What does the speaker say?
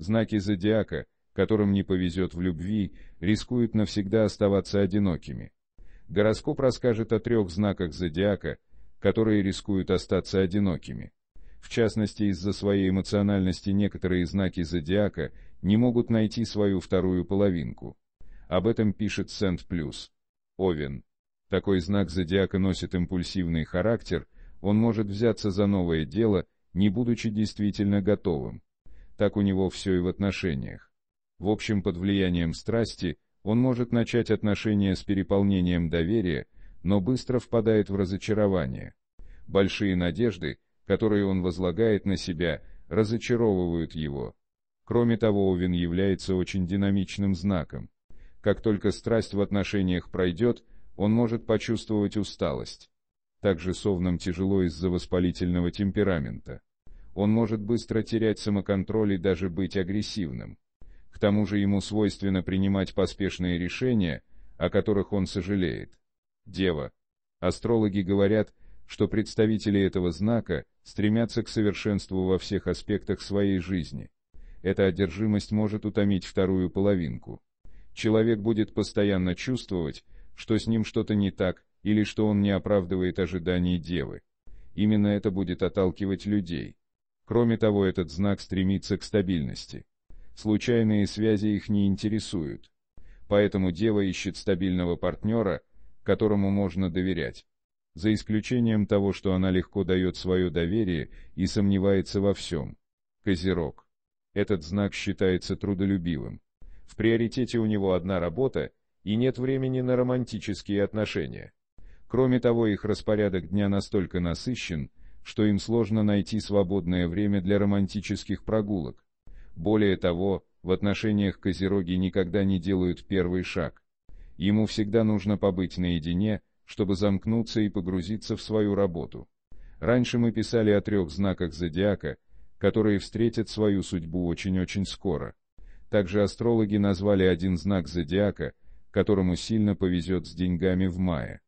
Знаки зодиака, которым не повезет в любви, рискуют навсегда оставаться одинокими. Гороскоп расскажет о трех знаках зодиака, которые рискуют остаться одинокими. В частности, из-за своей эмоциональности некоторые знаки зодиака не могут найти свою вторую половинку. Об этом пишет Сент Плюс. Овен. Такой знак зодиака носит импульсивный характер, он может взяться за новое дело, не будучи действительно готовым так у него все и в отношениях. В общем, под влиянием страсти он может начать отношения с переполнением доверия, но быстро впадает в разочарование. Большие надежды, которые он возлагает на себя, разочаровывают его. Кроме того, Овен является очень динамичным знаком. Как только страсть в отношениях пройдет, он может почувствовать усталость. Также совнам тяжело из-за воспалительного темперамента он может быстро терять самоконтроль и даже быть агрессивным. К тому же ему свойственно принимать поспешные решения, о которых он сожалеет. Дева. Астрологи говорят, что представители этого знака стремятся к совершенству во всех аспектах своей жизни. Эта одержимость может утомить вторую половинку. Человек будет постоянно чувствовать, что с ним что-то не так, или что он не оправдывает ожиданий девы. Именно это будет отталкивать людей. Кроме того, этот знак стремится к стабильности. Случайные связи их не интересуют. Поэтому дева ищет стабильного партнера, которому можно доверять. За исключением того, что она легко дает свое доверие и сомневается во всем. Козерог. Этот знак считается трудолюбивым. В приоритете у него одна работа, и нет времени на романтические отношения. Кроме того, их распорядок дня настолько насыщен, что им сложно найти свободное время для романтических прогулок. Более того, в отношениях козероги никогда не делают первый шаг. Ему всегда нужно побыть наедине, чтобы замкнуться и погрузиться в свою работу. Раньше мы писали о трех знаках зодиака, которые встретят свою судьбу очень-очень скоро. Также астрологи назвали один знак зодиака, которому сильно повезет с деньгами в мае.